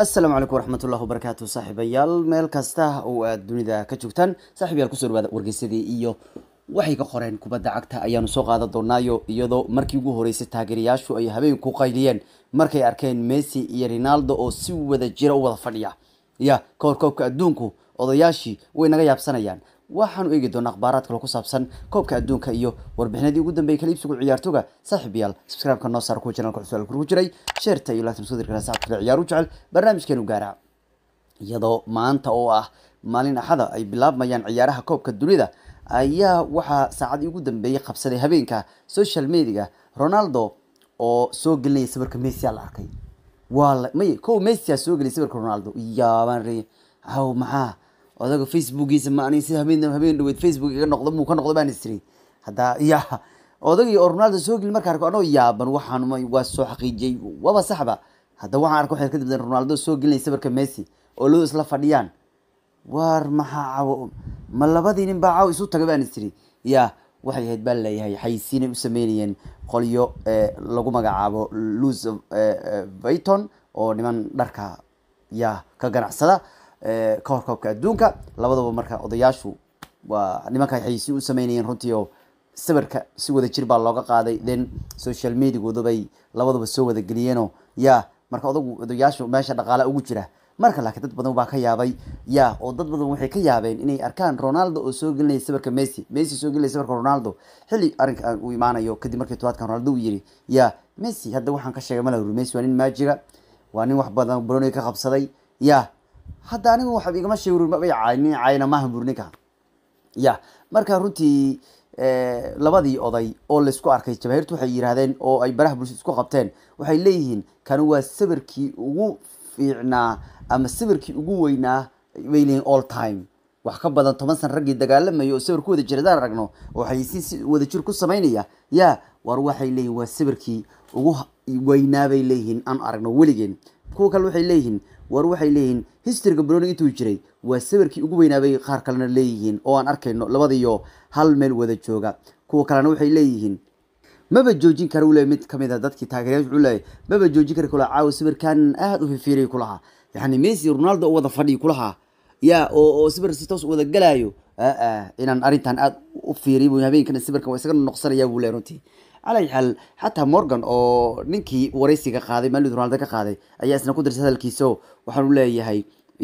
asalaamu calaykum waraxmatullahi wabarakaatu saaxiibayaal meel kasta oo aad dunida ka joogtaan saaxiibayaal kusoo dhawaada wargeysadii iyo waxay ka qoreen kubadda cagta ayaanu soo qaadan doonaayo iyadoo markii ugu horeysay taageerayaashu ay habeen ku qayliyeen markay arkeen messi iyo ronaldo oo si wada jira ah u wada fadhiya ya ka horkoobka adduunku odayaashii way naga yaabsanayaan waxaanu eegi doonaa akhbaaraad kale ku saabsan koobka adduunka iyo warbixinadii ugu dambeeyay kala iibsigu ciyaartooga saaxiibayaal subscribe-ka noo saar kuwa channelka cusub alkur ku jiray sheerta iyo laatan sodirkana saxabka kale ciyaaru jecel barnaamijkeenu gaara iyadoo maanta oo ah maalin axada ay bilaabmayaan ciyaaraha koobka dunida ayaa waxaa saacadii ugu dambeeyay qabsaday habeenka social media ronaldo oo soo gelinaya sawirka messia la arkay waa may kow messia soo geliyay sawirka ronaldo yaabaan maxaa odaga facebookiisa ma si sida habeen habeen dhaweyd facebook iga noqdo muu ka noqdo baan tiri haddaa ya odagii oo ronaldo soo geli marka arko anoo yaaban waxaan waa soo xaqiijiyey waba saxba hadda waxaan arko waxay ka dibdeen ronaldo soo gelinay sabarka messi oo loo isla fadhiyaan waar maxaa cawo ma labadii nin baa caaw isu taga baan istiri ya waxay ahayd baa leeyahay xaysiinay u sameynayeen qolyo eh, lagu magacaabo lus viton eh, eh, oo niman dharka ya ka ganacsada kahorkoobka hor adduunka labadaba marka odayaashu waa nimanka waxay u sameynayeen runtii oo sawirka si wada jir baa looga qaaday then social mediagoda bay labadaba soo wadageliyeenoo ya marka odagu odayaashu meesha dhaqaala ugu jira marka laakiin dad badan baa ka yaabay ya oo dad badan waxay ka yaabeen inay arkaan ronaldo oo soo gelinaya sawirka messi messi soo gelinaya sawirka ronaldo xilli arrinka uu imaanayo kadib markii tobaadka ronaldo uu yiri ya messi hadda waxaan ka sheegay ma messi waa nin maajiga waa nin wax badan baroni ka qabsaday ya hadda anigu waxba igama sheegi maba caynin cayna maahan bur ninka ya marka runtii eh, labadii oday oo laysku arkay jabaahiirtu waxay yidhaahdeen oo ay baraha bulshada isku qabteen waxay leeyihiin kani waa sabirkii ugu fiicnaa ama sabirkii ugu weynaa bay leeyihin all time wax ka badan toban san raggii dagaalamayay oo sawir ku wada jira hadaan aragno oo xayisiin si wada jir ku samaynaya ya war waxay leeyihin waa sabirkii ugu weynaa bay leeyihiin aan aragno weligeen kuwa kale waxay leeyihiin war waxay leeyihiin historyga browning intuu jiray waa sawirkii ugu weynaabay qaar kalena leeyihiin oo aan arkayno labadiyo hal meel wada jooga kuwa kalena waxay leeyihiin maba joojin kara ule mid ka mid a ah dadkii taageerayaasha wuxuu leeyahay maba joojin kara kula caawa sawirkan aada u fifiiriyay kulahaa yacni messi ronaldo u wada fadhiya kulahaa yaa oo oo sawir si toos u wada galaayo inaan arrintan aada u fiiriyo habeenkana sawirkan waa isaga noqsanayaa buu leeyahay runtii cala xal xataa morgan oo ninkii waraysiga qaaday maalidu ronaldo ka qaaday ayaa isna ku dirsay hadalkiiso waxaanu leeyahay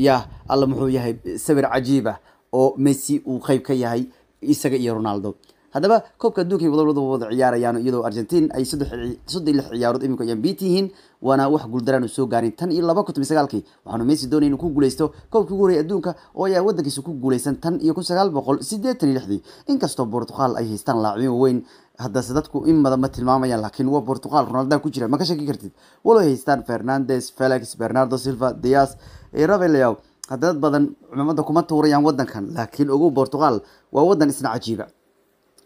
yah alla muxuu yahay sawir cajiib ah oo messi uu qeyb ka yahay isaga iyo ronaldo haddaba koobka adduunka wada wada ciyaarayaan iyadoo argentin ay soddon lix ciyaarood imika ayaan biit yihiin waana wax guuldaraan soo gaarin tan iyo laba kun sagaalkii waxaanu messi doonay inuu ku guuleysto koobkii ugu horeyay adduunka oo ayaa wadankiisa ku guuleysan tan iyo kun sagaal boqol sideetan iyo lixdii inkastoo portuqal ay haystaan laacibin weyn haddase dadku in ma tilmaamayaan laakiin waa portugal ronalda ku jira ma ka shaki kartid waloy haystaan fernandes felix bernardo silva dias eh, rabeleow haddad badan cumamada kuma tuurayaan wadankan laakiin ogow portugal waa waddan isna cajiiba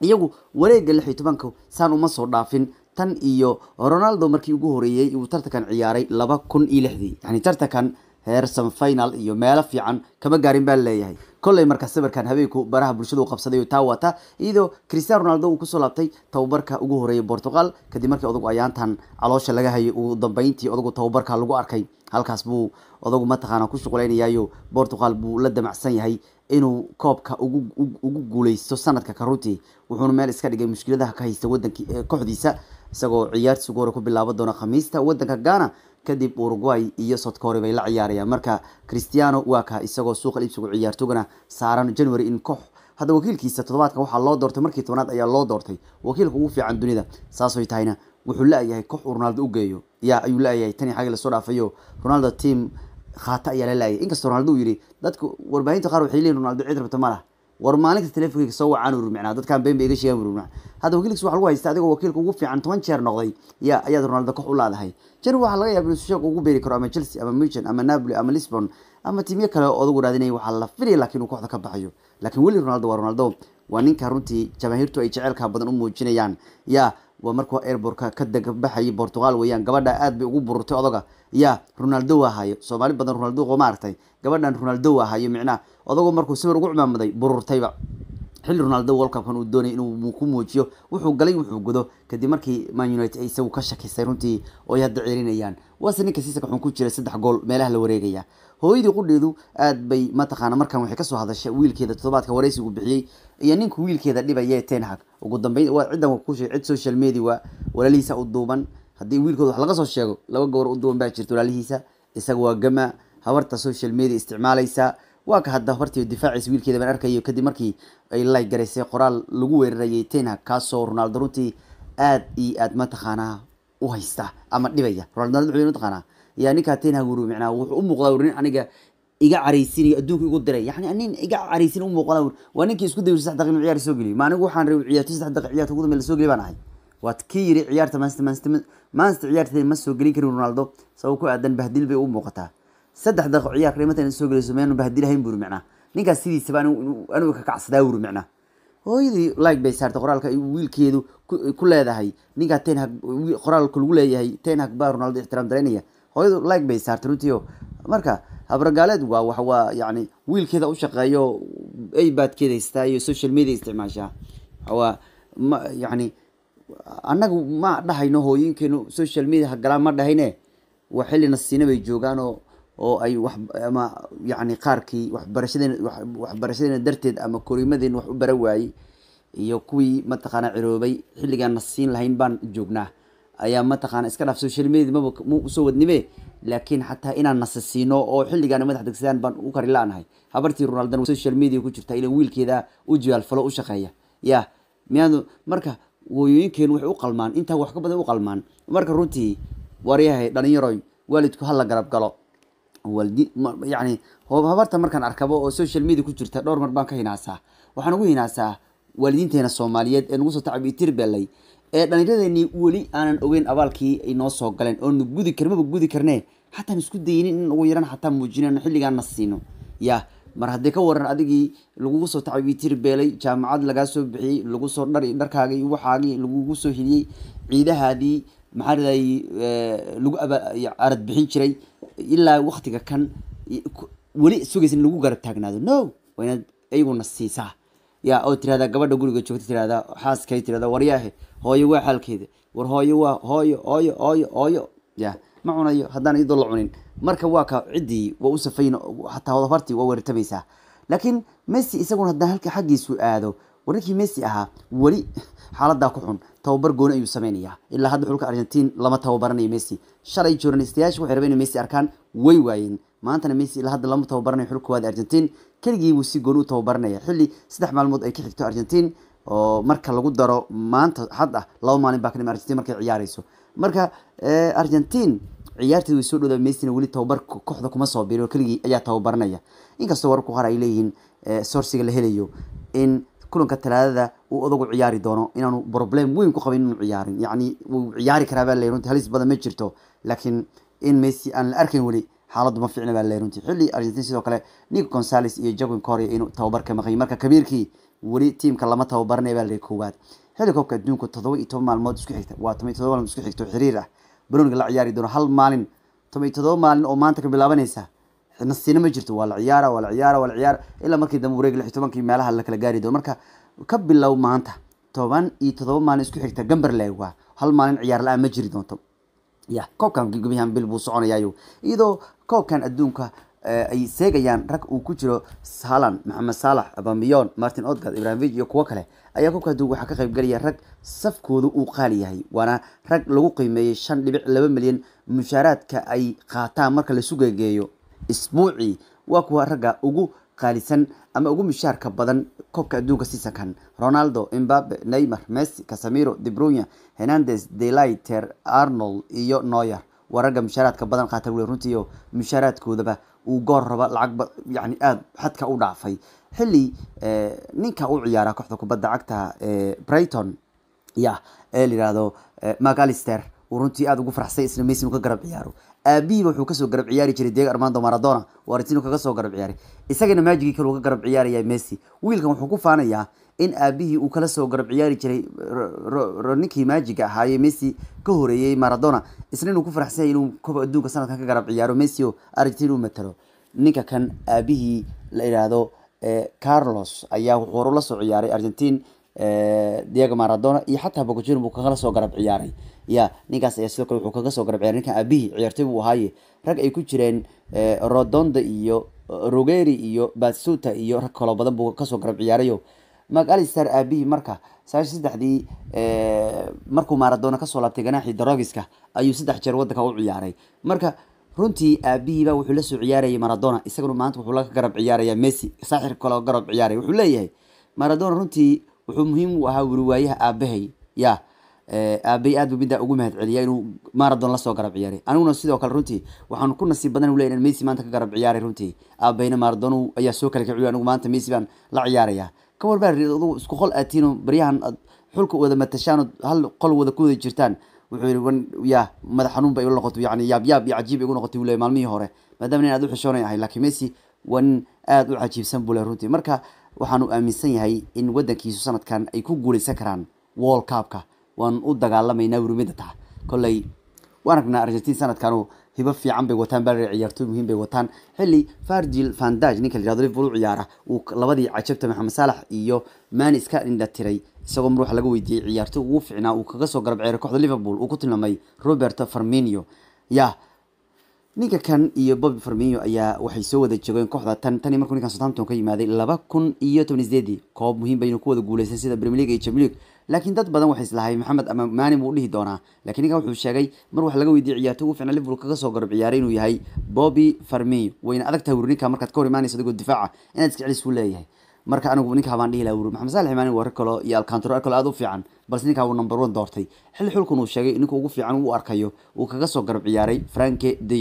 iyagu wareega lix iyo tobanka saan uma soo dhaafin tan iyo ronaldo markii ugu horeeyey uu tartankan ciyaaray laba kun iyo lixdii yani tartankan heer semifinal iyo meelo fiican kama gaarin baa leeyahay kolley marka sawirkan habeenku baraha bulshada u qabsaday oo taa waata iyadoo cristiano ronaldo uu kusoo laabtay tababarka ugu horeeyay portugal kadib markii odagu ayaantan caloosha laga hayay uu dambeyntii odagu tababarka lagu arkay halkaas buu odagu mataqaana ku shuqulaynayaayo portugal buu la damacsan yahay inuu koobka ugu guuleysto sanadka karuti wuxuuna meel iska dhigay mushkiladaha ka haysta wadanki kooxdiisa isagoo ciyaartiisu hore ku bilaaban doona khamiista wadanka ghana kadib uruguay iyo sodkore bay la ciyaarayaan marka christiano waa isagoo suuqa iibsigu ciyaartogana saaran january in koox hadda wakiilkiisa toddobaadka waxaa loo doortay markii tobnaad ayaa loo doortay wakiilka ugu fiican dunida saasoy tahayna wuxuu la-yahay koox uu ronaldo u geeyo yaa ayuu la-yahay tan xagii lasoo dhaafayo ronaldo team khaato ayaa la laayay inkastoo ronaldo uu yidhi dadku warbaahinta qaar waxay leeyihin ronaldo cid rabta ma war maalinta teleefonkeyga soo wacaan u dadkaan been ba iga sheegan rumicna hadda wakiilkiis waxa lagu haysta adigoo wakiilka ugu fiican toban jeer noqday ya ayaad Ronaldo kox u laadahay jeer waxa laga yaabaa inuu sheeg ugu beeri karo ama Chelsea ama Milan ama Napoli ama Lisbon ama tiimyo kale oo adugu raadinay waxa la filay lakiin uu kooxda ka baxayo laakiin weli Ronaldo waa Ronaldo waa ninka runtii jamaahirtu ay jecelka badan u muujinayaan yaa waa markuu airbortka ka dagabaxayay bortugal weyaan gabadha aad bay ugu bururtay odaga yaa ronaldo waahayo soomaali badan ronaldo aragtay gabadhan ronaldo waahayo micnaha odagoo markuu sawir ugu cumaamaday bururtayba xili ronaldo worldcupkan uu doonayay inuu ku muujiyo wuxuu galay wuxuu gudo kadib markii man united ay isagu ka shakisay runtii oo ay hadda ceerinayaan waase ninka siisaka xun ku jiray saddex gool meelaha la wareegaya hooyadii qudheedu aad bay mataqaana markan waxay kasoo hadashay wiilkeeda toddobaadka wareysigu bixiyey iyo ninka wiilkeeda dhibaya tenhag ugu dambeyn waa ciddan ku cid social media waa walaalihiisa u duuban haddii wiilkooda wax laga soo sheego laba gowr u duuban baa jirta walaalihiisa isaga waa gama habarta social media isticmaalaysa waa ka hadda hortii difaaciisa wiilkeeda baan arkayo kadib markii ay lay garaysay qoraal lagu weerarayay tenhag kaasoo ronaldo runtii aad iyo aad mataqaanaa u haysta ama dhibaya ronaldo mataqaanaa yaa ninkaa tenhaguru micnaa wuxuu u muuqdaa nin aniga iga caraysinayo adduunka igu diray yani nin iga caraysin u muuqdaa waa ninkii isku dayay saddex daqiiq ciyaar soo geliy ma anigu waxaan rabay ciyaarto saddex daqiiq ciyaarta ugu dambeeya la soo geliy baan ahay waad kii yiri ciyaarta maanta maanta maanta ciyaarta ma soo gelin karin Ronaldo sabab ku aadan bahdil bay u muuqataa saddex daqiiq ciyaar qiimataan soo geliso meenu bahdilahayn buu micnaa ninkaas sidiisa anigu ka kacsadaa buu micnaa hooyadii like bay saartay qoraalka wiilkeedu ku leedahay ninkaa ten qoraalka lagu leeyahay ten hag baa Ronaldo ixtiraam dareynaya hooyadu like bay saartay runtiio marka habragaaleed waa waxwaa waa yani wiilkeeda ushaqeeyo aybadkeeda haystaa iyo social media isticmaashaa waa ma yani annagu ma dhahayno hooyinkeenu social media hagalaan ma dhahayne waa xilli nasiina bay joogaan oo oo ay wax ama yani qaarkii waxbarashadeen waxbarashadeena darteed ama korimadeen wax u bara waayey iyo kuwii mataqaanaa ciroobay xilligaan nasiin lahayn baan joognaa ayaa mataqaana iska dhaaf social media maba ma usoo wadnime laakiin xataa inaan nasasiino oo xilligaana madax degsadaan baan u kari la-nahay habartii ronaldan social media ku jirta ilan wiilkeeda u jibaalfalo u shaqeeya ya miyaanu marka hooyooyinkeenu waxay u qalmaan intaa wax ka badan u qalmaan marka runtii waryahay dhalinyaroy waalidku hala garab galo waldi habarta markaan arkabo oo social media ku jirta dhowr mar baan ka hinaasaa waxaan ugu hinaasaa waalidiinteena soomaaliyeed ee nagu soo tacbi ee dhallinyaradeenii weli aanan ogeyn abaalkii ay noo soo galeen oonu gudi karin maba gudi karne hataan isku daynin in ugu yaran xataa muujinayno xilligaan na siino ya mar haddii ka waran adigii lagugu soo tacwiitiir beelay jaamacad lagaa soo bixiyey lagu soo dhari dharkaaga waxaagii lagugu soo hiliyey ciidahaadii maxaa ladahayy lagu aarad bixin jiray ilaa waktiga kan weli sugeysa in lagu garab taagnaado no waa inaad iyaguna siisaa yaa oo tirahdaa gabadha guriga joogta tirahdaa xaaska tirahdaa waryaahe hooyo waa xaalkeeda war hooyo waa hooyo ooyo ooyo ooyo ya ma cunayo haddaan iyadoo la cunin marka waa ka ciddii waa u safayn xataa hodabartii waa weertamaysaa laakiin messi isaguna haddaan halka xaggiisu aado wararkii messi ahaa weli xaaladaa ku xun tababar gooni ayuu sameynayaa ilaa hadda xulka argentin lama tababaranayo messi shalay journalistayaasha waxay rabeen inay messi arkaan way waayeen maantana messi ilaa hadda lama tababaranayo xulka waada argentin keligii wuu si gooni u tababaranaya xilli saddex maalmood ay ka xigto argentin oo marka lagu daro maanta hadda laba maalin baa ka argentin markay ciyaareyso marka eh, argentin ciyaarteed way soo dhowdaa messina weli tababar kooxda kuma soo birin oo keligii ayaa tababaranaya inkastoo wararku qaar ay leeyihiin eh, sourciga la helayo in kulanka talaadada uu odagu ciyaari doono inaanu problem weyn ku qabin inuu ciyaarin yacni wuu ciyaari karaa baa lay runtii halis badan ma jirto laakiin in messi aan la arkayn weli xaaladu ma fiicna baa lay runtii xilli argentin sidoo kale nico gonsales iyo jaguin core inuu tababar ka maqayin marka kabiirkii weli tiimka lama tababaranaya baa lay koowaad xilli koobka adduunku toddoba iyo toban maalmood isku xigta waa toban iyo todoba maalmood isku xigto xiriir ah barooniga la ciyaari doono hal maalin toban iyo todoba maalin oo maanta ka bilaabanaysa nasiina ma jirto waa la ciyaara waa la ciyaara waa la ciyaara ilaa markii dambe wareeg lix tobankii meelaha la kala gaari doo marka ka bilow maanta toban iyo todoba maalin isku xigta gamberleg waa hal maalin ciyaar la-aan ma jiri doonto ya koobkan gobyahan bil buu soconayaayo iyadoo koobkan adduunka eh, ay seegayaan rag uu ku jiro salan maxamed saalax abamiyon martin odgard ibrahimovic iyo kuwo kale ayaa koobka adduunka waxaa ka qaybgelaya rag safkooda uu qaali yahay waana rag lagu qiimeeyay shan dhibic laba milyan mushaaraadka ay qaataan marka laisu gegeeyo isbuucii waa kuwa ragga ugu qaalisan ama ugu mishaarka badan koobka adduunka seasonkan ronaldo imbabe neymar messi casamiro debrunya hernandez deliter arnold iyo noyer waa ragga mishaaraadka badan qaata weli runtiio mishaaraadkoodaba uu goor raba lacag yani aada xadka u dhaafay xilli eh, ninka u ciyaara kooxda kubadda cagta eh, brighton ya ee la yihahdo eh, macalister uu runtii aada ugu faraxsay isna mesinu ka garab ciyaaro aabihiiba wuxuu kasoo garab ciyaari jiray diego armando maradona oo argentina kaga soo garab ciyaaray isagana maajigii kale uga garab ciyaaraya messi wiilkan wuxuu ku faanayaa in aabihii uu kala soo garab ciyaari jiray ninkii maajiga ahaaye messi ka horeeyey maradona isna inuu ku faraxsan yahay inuu koba adduunka sanadkan ka garab ciyaaro messi oo argentina u matalo ninka kan aabihii la idhaahdo eh, carlos ayaa wuxuu hore la soo ciyaaray argentine eh, diego maradona iyo xataa bocojin buu kala soo garab ciyaaray ya ninkaas ayaa sidoo kale wuxuu kaga soo garabciyay ninkan aabihii ciyaartoy buu ahaaye rag ay ku jireen eh, rodonda iyo eh, rogeri iyo batsuta iyo rag kaloo badan buu kasoo garab ciyaarayo macalister aabihii marka saashi saddexdii eh, markuu maradona kasoo laabtay ganaaxii darogiska ayuu saddex jeer wadanka u ciyaaray marka runtii aabihiiba wuxuu lasoo ciyaarayay maradona isaguna maanta wuxuu laga garab ciyaaraya messi saaxir kalo garab ciyaaray wuxuu leeyahay maradona runtii wuxuu muhiim u ahaa weriwaayaha aabahay ya Eh, aabay aad buu middaa ugu celiya inuu maradon lasoo garab ciyaaray aniguna sidoo kale runtii waxaan ku nasiib badan le inaan messi maanta ka garab ciyaaray runtii aabayna marathon ayaa soo kala kiciyo anigu maanta messi baan la ciyaaraya ka walbaa adugu isku qol aad baryahan aad xulka wada matashaan oo hal qol wada ku wada jirtaan wuxuu yidhi ya madax xanuun ba ila noqotay yani yaab iyo cajiib igu noqotay wule maalmihii hore maadaama nin aad u xishoonay ahay laakiin messi waa nin aada u cajiibsan buu le runtii marka waxaanu aaminsan yahay in waddankiisu sanadkan ay ku guuleysan karaan wall cabka waan u dagaalamaynaa wurmida taha koley waan aragnaa argentin sanadkan hibo fiican bay wataan bal ciyaartooy muhiim bay wataan xili fargil vandaj ninka layihahdo liverpool u ciyaara uu labadii cajabta maxamed saalax iyo mani iska indha tiray isagoo muruxa laga weydiiyey ciyaarto ugu fiicnaa uu kaga soo garab ceeray kooxda liverpool uu ku tilmaamay roberto farminio ya ninka kan iyo bobi farminio ayaa waxay soo wada joogeen kooxda tan tani markuu ninkan southampton ka yimaaday laba kun iyo toban sideedii koob muhiim baynu ku wada guuleysan sida premier league iyo champions laakiin dad badan waxay islahay maxamed ama maalin buu dhihi doonaa lakiin ninkaa wuxuu sheegay mar wax laga weydiiyey ciyaarto ugu fiicna liverpool kaga soo garab ciyaaray inuu yahay Bobby Firmino wayna adag tahay warninka markaad ka hor imaanaysa adigoo difaaca inaad iska celis u leeyahay marka anigu ninkaa habaan dhihi lahaa maxamed saalax imaani war kale iyo alcantara ar kale aad u fiican balse ninka uu number 1 doortay xil xulkun uu sheegay ninku ugu fiican uu arkayo uu kaga soo garab ciyaaray franke de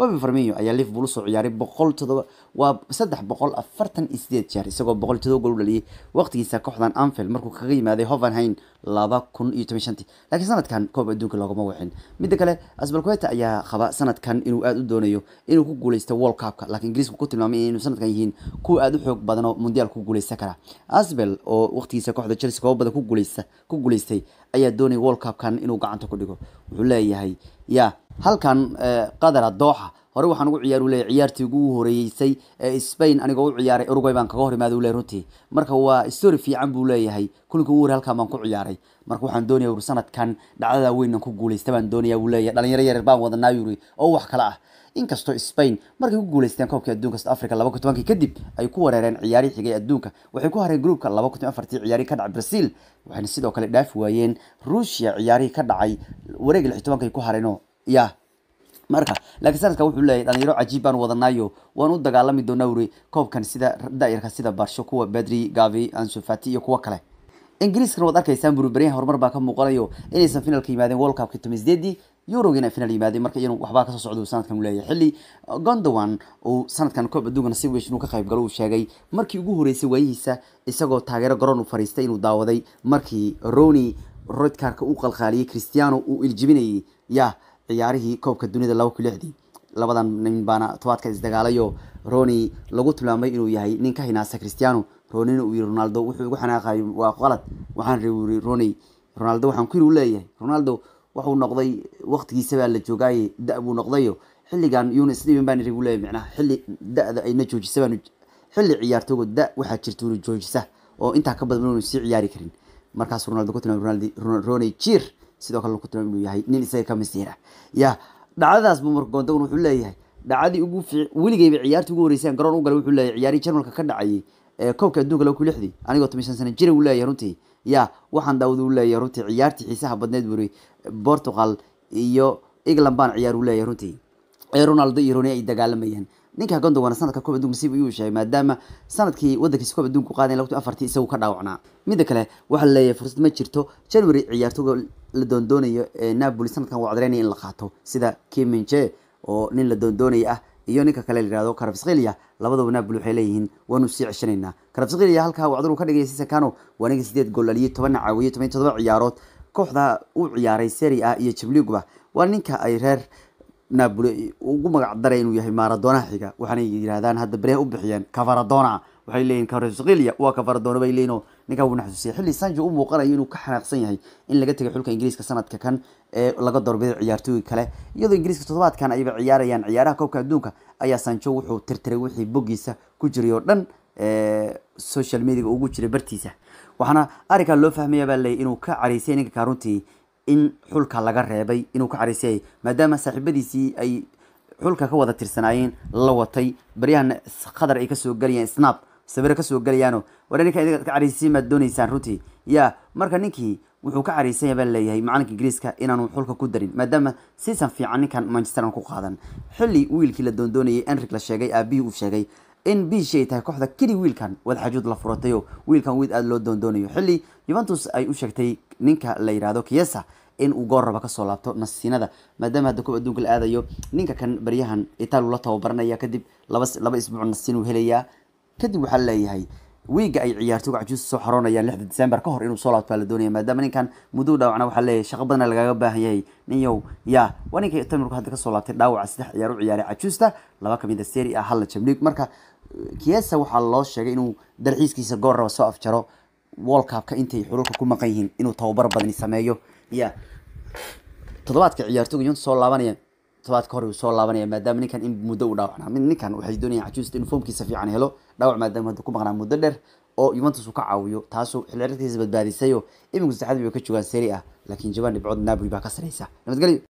bobi farmiyo ayaa liverpool usoo ciyaaray boqol todoba waa saddex boqol afartan iyo sideed jeer isagoo boqol todoba gool u dhaliyay waqtigiisa kooxdan anfield markuu kaga yimaaday hovenhain laba kun iyo toban shantii laakiin sanadkan koob adduunka loogama wixin midda kale asbalqueta ayaa qaba sanadkan inuu aada u doonayo inuu ku guuleysto world cupka laakiin ingiriisku ku tilmaamay inuu sanadkan yihiin kuwa aada u xoog badanoo oo ku guuleysan kara asbel oo waqtigiisa kooxda chelsea koobo badan ku guuleysta ku guuleystay ayaa doonaya world cupkan inuu gacanta ku dhigo wuxuu leeyahay yaa halkan eh, qadara dooxa hore waxaan ugu ciyaar leeya ciyaartii ugu horeeysay ee eh, spain anigoo u ciyaaray uruguay baan kaga hor imaada ule runtii marka waa story fiican buu leeyahay kulanka ugu hore halkaan baan ku ciyaaray marka waxaan doonaya ur sanadkan dhacdada weynan ku guuleysta baan doonayaa buu leeyahay dhalinyaro yar baan wadanaa yuri oo wax kale ah inkastoo spain markay ku guuleysteen koobkii adduunka south africa laba kun tobankii kadib ay ku wareereen ciyaarii xigay adduunka waxay ku hareen gruupka laba kun afartii ciyaari ka dhacay brazil waxayna sidoo kale dhaafi waayeen ruushia ciyaarihii ka dhacay wareegi lix tobankay ku hareen oo ya marka laakiin sanadka wuxuu leeyahay dhalinyaro cajiib baan wadanaayo waan u dagaalami doonaa wuri koobkan sida daayarka sida barsho kuwa badri gavi ansu fati iyo kuwa kale ingiriiskana waad arkaysaan burburyahan horumar baa ka muuqanayo inaysan finalka yimaadeen world cupka toban sideedii eurogina final yimaadeen marka iyanu waxbaa kasoo socda sanadkan uu leeyahay xilli gondowan uu sanadkan koob adduunka nasiib weyn inuu ka qayb galo uu sheegay markii ugu horreysay waayihiisa isagoo taageero garoon u fariistay inuu daawaday markii roni rodkarka u qalqaaliyey cristiano uu iljibinayay yah ciyaarihii koobka dunida laba ku lixdii labadan nin baana tobaadka isdagaalayo roni lagu tilmaamay inuu yahay nin ka hinaasa christiano ronina uu yii ronaldo wuxuu igu xanaaqay waa qalad waxaan ri roni ronaldo waxaan ku yiri u leeyahay ronaldo wuxuu noqday waqtigiisa baa la joogaaye da buu noqdayo xilligan yuna steven baan iri u leeyahay micnaha xilli da-da ayna joojisa baan xilli ciyaartoogo da waxaa jirta inu joojisa oo intaa ka badan inu sii ciyaari karin markaas ronaldo ku tilmaamay ronaldo rony jir sidoo kale lkuta inuu yahay nin isaga ka masiira ya dhacdadaas buu marka goondaguna wuxuu leeyahay dhacadii ugu weligeyba ciyaartii ugu horeyseen garoon u galay wuxuu leeyahay ciyaarihii jarmalka ka dhacayay ee koobka adduunka laba kun lixdii anigoo tomishan sane jira uu leeyahay runtii yaa waxaan daawad u leeyahay runtii ciyaartii xiisaha badneed buri portugal iyo england baan ciyaar uu leeyahay runtii ee ronaldo iyo roni ay dagaalamayeen ninka gondowana sanadka koob adduun nasiib ayuu sheegay maadaama sanadkii wadankiisa koob adduunku qaaday lagtu afartii isagu ka dhaawacnaa midda kale waxaa la leeyahay fursad ma jirto january ciyaartooga la doondoonayo ee napoli sanadkan waa cadareynaya in la qaato sida kiminje oo nin la doondoonaya ah iyo ninka kale la yihahdo karafskhilia labadaba napoli waxay leeyihiin waanu sii ceshanaynaa karafskhilia halkaa wacdar ka dhigaya sisakano waa ninka sideed gool toban caawiyo toban iyo todoba ciyaarood kooxda uu ciyaaray seria iyo jabliguba waa ninka ay reer naabule ugu magac daray inuu yahay maaradoona xiga waxaanay yidhahdaan hadda bereha u bixiyeen kavaradona waxay leeyihin karesukilia waa kavaradona bay leeyihin ninkaa wuu naxusiya xilli sanjo u muuqanayo inuu ka xanaaqsan yahay in laga tegay xulka ingiriiska sanadka kan ee laga doorbiday ciyaartooyi kale iyadoo ingiriiska toddobaadkan ayba ciyaarayaan ciyaaraha koobka adduunka ayaa sanjo wuxuu tirtiray wixii bogiisa ku jiray oo dhan social mediaga ugu jiray bartiisa waxaana arrinkaa loo fahmaya baa leyay inuu ka cariisay ninka runtii in xulka laga reebay inuu ka caraysan maadaama saaxiibadiisii ay xulka ka wada tirsanaayeen la watay baryahana khadar ay kasoo gelayaan snab sawiro kasoo gelayaano war ninka idinka ka cariysisii maad dooneysaan runtii yaa marka ninkii wuxuu ka caraysan yahay leeyahay macalinka ingiriiska inaanu xulka ku darin maadaama siisan fiican ninkan manchester aan ku qaadan xilli wiilkii la doondoonayay enric la sheegay aabihii uu sheegay in bish ay tahay kooxda keli wiilkan wadxajuud la furatayo wiilkan wiid aada loo doondoonayo xili juventus ay u sheegtay ninka la yihahdo kiesa in uu goor raba kasoo laabto nasiinada maadaama hadda koob adduunka la aadayo ninka kan baryahan itaalu la tababaranaya kadib laba isbuuc nasiin uu helayaa kadib waxaa leeyahay wiiga ay ciyaartay wacjuus soo xaroonayaan lixda december ka hor inuu soo laabto baa la doonaya maadaama ninkan muddo dhaawacna waxaa leeyahay shaqo badana lagaaga baahan yahay ninyow ya waa ninkii tamirku hadda ka soo laabtay dhaawaca saddex ciyaar u ciyaaray cajuusta laba ka mida seri ah halla jamliig marka kiesa waxaa loo sheegay inuu dalxiiskiisa goor raba soo afjaro wolcabka intay xululka ku maqan yihiin inuu tababar badani sameeyo ya toddobaadka ciyaartooga yuventus soo laabanayaan todobaadka hore uu soo laabanaya maadaama ninkan in muddo uu dhaawacnaa mid ninkan waxay doonayaan cajuusta inuu foomkiisa fiican helo dhaawac maadaama haduu ku maqnaa muddo dheer oo Juventus uu ka caawiyo taasoo xilli ciyarkiisa badbaadisay oo iminku saxadi way ka joogaan seri ah laakiin Giovanni Bocod Napoli baa ka sareysa nabadgelyo